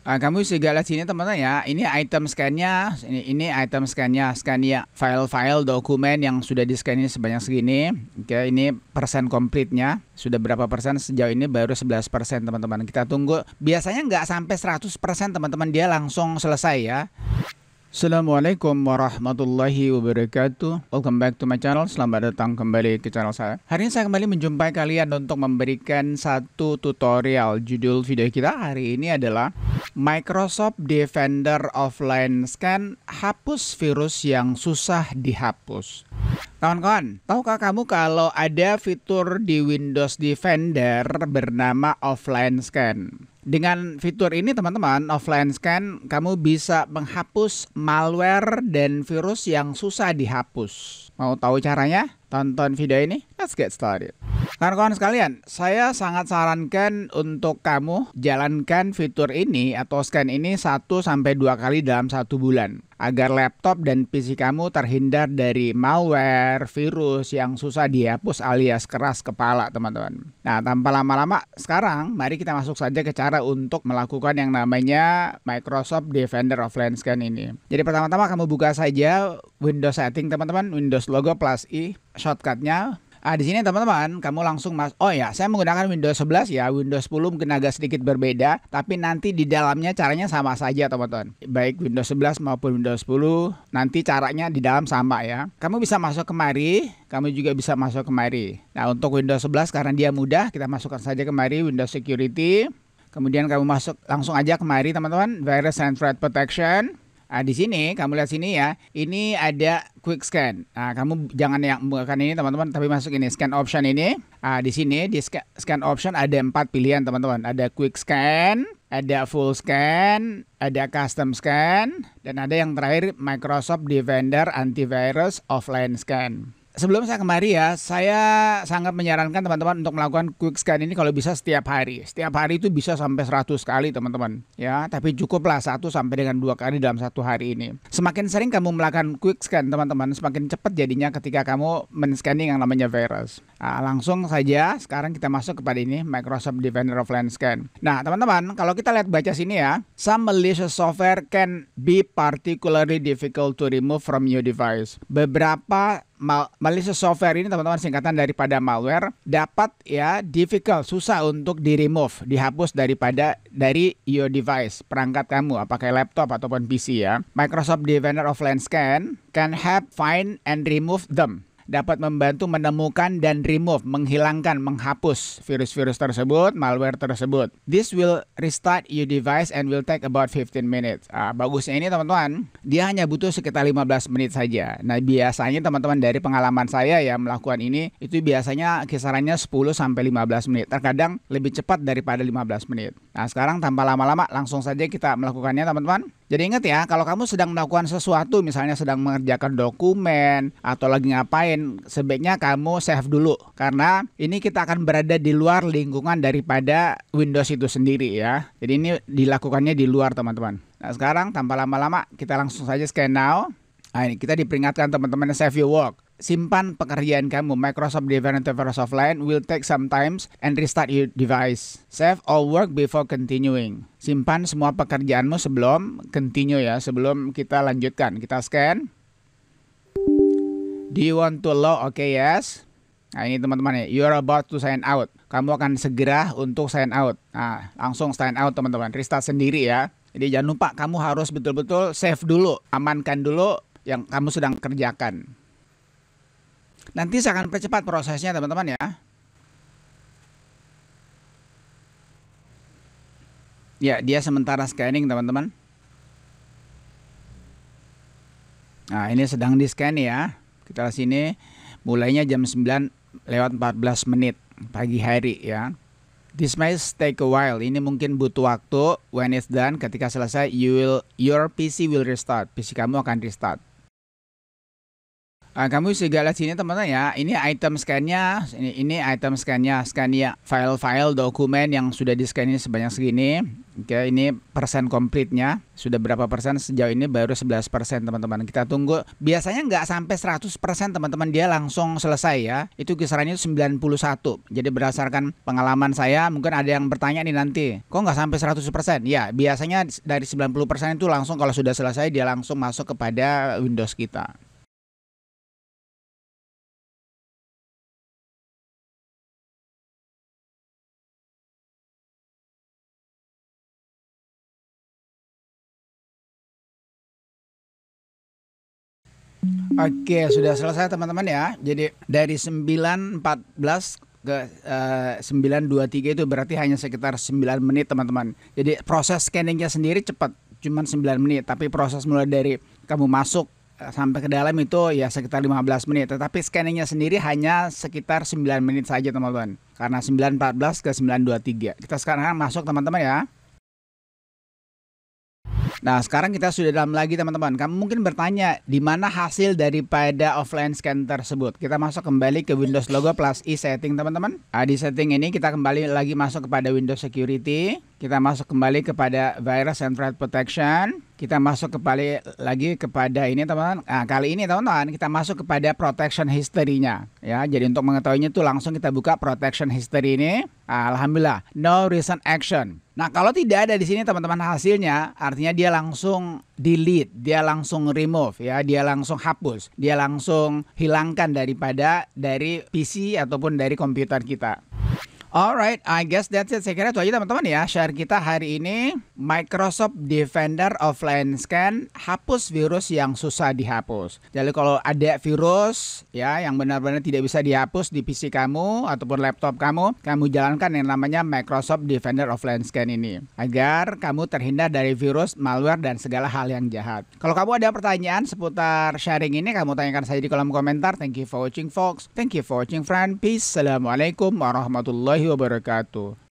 Uh, kamu segala sini teman-teman ya. Ini item scan-nya, ini, ini item scan-nya, scan ya file-file dokumen yang sudah di-scan ini sebanyak segini. Oke, ini persen komplitnya. Sudah berapa persen sejauh ini baru 11 persen teman-teman. Kita tunggu. Biasanya nggak sampai 100 persen teman-teman dia langsung selesai ya. Assalamualaikum warahmatullahi wabarakatuh Welcome back to my channel Selamat datang kembali ke channel saya Hari ini saya kembali menjumpai kalian untuk memberikan satu tutorial Judul video kita hari ini adalah Microsoft Defender Offline Scan hapus virus yang susah dihapus. Kawan-kawan, tahukah kamu kalau ada fitur di Windows Defender bernama Offline Scan? Dengan fitur ini teman-teman, Offline Scan kamu bisa menghapus malware dan virus yang susah dihapus. Mau tahu caranya? Tonton video ini. Let's get started. Kawan-kawan sekalian, saya sangat sarankan untuk kamu jalankan fitur ini atau scan ini 1 sampai 2 kali dalam satu bulan agar laptop dan PC kamu terhindar dari malware, virus yang susah dihapus alias keras kepala, teman-teman. Nah, tanpa lama-lama, sekarang mari kita masuk saja ke cara untuk melakukan yang namanya Microsoft Defender Offline Scan ini. Jadi pertama-tama kamu buka saja Windows Setting, teman-teman, Windows Logo plus I, shortcutnya Ah, di sini teman-teman, kamu langsung mas. Oh ya, saya menggunakan Windows 11 ya. Windows 10 mungkin agak sedikit berbeda, tapi nanti di dalamnya caranya sama saja, teman-teman. Baik Windows 11 maupun Windows 10, nanti caranya di dalam sama ya. Kamu bisa masuk kemari, kamu juga bisa masuk kemari. Nah, untuk Windows 11 karena dia mudah, kita masukkan saja kemari Windows Security. Kemudian kamu masuk langsung aja kemari, teman-teman, Virus and Threat Protection. Nah, di sini kamu lihat sini ya, ini ada quick scan. Nah, kamu jangan yang bukan ini teman-teman, tapi masuk ini scan option ini. Nah, di sini di scan option ada empat pilihan teman-teman. Ada quick scan, ada full scan, ada custom scan, dan ada yang terakhir Microsoft Defender Antivirus Offline Scan sebelum saya kemari ya, saya sangat menyarankan teman-teman untuk melakukan quick scan ini kalau bisa setiap hari. Setiap hari itu bisa sampai 100 kali, teman-teman. Ya, tapi cukuplah 1 sampai dengan dua kali dalam satu hari ini. Semakin sering kamu melakukan quick scan, teman-teman, semakin cepat jadinya ketika kamu men-scanning yang namanya virus. Nah, langsung saja sekarang kita masuk kepada ini Microsoft Defender Offline Scan. Nah, teman-teman, kalau kita lihat baca sini ya, some malicious software can be particularly difficult to remove from your device. Beberapa mal malicious software ini teman-teman singkatan daripada malware dapat ya difficult susah untuk di remove dihapus daripada dari your device perangkat kamu apakah laptop ataupun PC ya Microsoft Defender Offline Scan can help find and remove them dapat membantu menemukan dan remove, menghilangkan, menghapus virus-virus tersebut, malware tersebut. This will restart your device and will take about 15 minutes. Uh, bagusnya ini teman-teman, dia hanya butuh sekitar 15 menit saja. Nah, biasanya teman-teman dari pengalaman saya ya melakukan ini, itu biasanya kisarannya 10 sampai 15 menit. Terkadang lebih cepat daripada 15 menit. Nah, sekarang tanpa lama-lama langsung saja kita melakukannya teman-teman. Jadi ingat ya, kalau kamu sedang melakukan sesuatu, misalnya sedang mengerjakan dokumen atau lagi ngapain, sebaiknya kamu save dulu. Karena ini kita akan berada di luar lingkungan daripada Windows itu sendiri ya. Jadi ini dilakukannya di luar teman-teman. Nah sekarang tanpa lama-lama kita langsung saja scan now. Nah ini kita diperingatkan teman-teman save your work simpan pekerjaan kamu. Microsoft Development Microsoft Line will take some times and restart your device. Save all work before continuing. Simpan semua pekerjaanmu sebelum continue ya, sebelum kita lanjutkan. Kita scan. Do you want to log? Oke, okay, yes. Nah, ini teman-teman ya. You are about to sign out. Kamu akan segera untuk sign out. Nah, langsung sign out teman-teman. Restart sendiri ya. Jadi jangan lupa kamu harus betul-betul save dulu, amankan dulu yang kamu sedang kerjakan. Nanti saya akan percepat prosesnya teman-teman ya. Ya, dia sementara scanning teman-teman. Nah, ini sedang di scan ya. Kita lihat sini mulainya jam 9 lewat 14 menit pagi hari ya. This may take a while. Ini mungkin butuh waktu. When it's done, ketika selesai, you will your PC will restart. PC kamu akan restart. Uh, kamu segala sini teman-teman ya. Ini item scan-nya, ini, ini item scan-nya, scan ya file-file dokumen yang sudah di-scan ini sebanyak segini. Oke, ini persen komplitnya. Sudah berapa persen sejauh ini baru 11 persen teman-teman. Kita tunggu. Biasanya nggak sampai 100 persen teman-teman dia langsung selesai ya. Itu kisarannya 91. Jadi berdasarkan pengalaman saya, mungkin ada yang bertanya nih nanti, kok nggak sampai 100 persen? Ya, biasanya dari 90 persen itu langsung kalau sudah selesai dia langsung masuk kepada Windows kita. Oke, sudah selesai teman-teman ya. Jadi dari 9.14 ke uh, eh, 9.23 itu berarti hanya sekitar 9 menit teman-teman. Jadi proses scanningnya sendiri cepat, cuma 9 menit. Tapi proses mulai dari kamu masuk eh, sampai ke dalam itu ya sekitar 15 menit. Tetapi scanningnya sendiri hanya sekitar 9 menit saja teman-teman. Karena 9.14 ke 9.23. Kita sekarang masuk teman-teman ya. Nah, sekarang kita sudah dalam lagi teman-teman. Kamu mungkin bertanya di mana hasil daripada offline scan tersebut. Kita masuk kembali ke Windows Logo plus e setting teman-teman. Nah, di setting ini kita kembali lagi masuk kepada Windows Security kita masuk kembali kepada virus and threat protection. Kita masuk kembali lagi kepada ini teman-teman. Nah, kali ini teman-teman kita masuk kepada protection history-nya ya. Jadi untuk mengetahuinya itu langsung kita buka protection history ini. Alhamdulillah, no recent action. Nah, kalau tidak ada di sini teman-teman hasilnya, artinya dia langsung delete, dia langsung remove ya, dia langsung hapus, dia langsung hilangkan daripada dari PC ataupun dari komputer kita. Alright, I guess that's it. Saya kira itu aja teman-teman ya share kita hari ini. Microsoft Defender Offline Scan hapus virus yang susah dihapus. Jadi kalau ada virus ya yang benar-benar tidak bisa dihapus di PC kamu ataupun laptop kamu, kamu jalankan yang namanya Microsoft Defender Offline Scan ini agar kamu terhindar dari virus, malware dan segala hal yang jahat. Kalau kamu ada pertanyaan seputar sharing ini, kamu tanyakan saja di kolom komentar. Thank you for watching, folks. Thank you for watching, friend. Peace. Assalamualaikum warahmatullahi warahmatullahi wabarakatuh.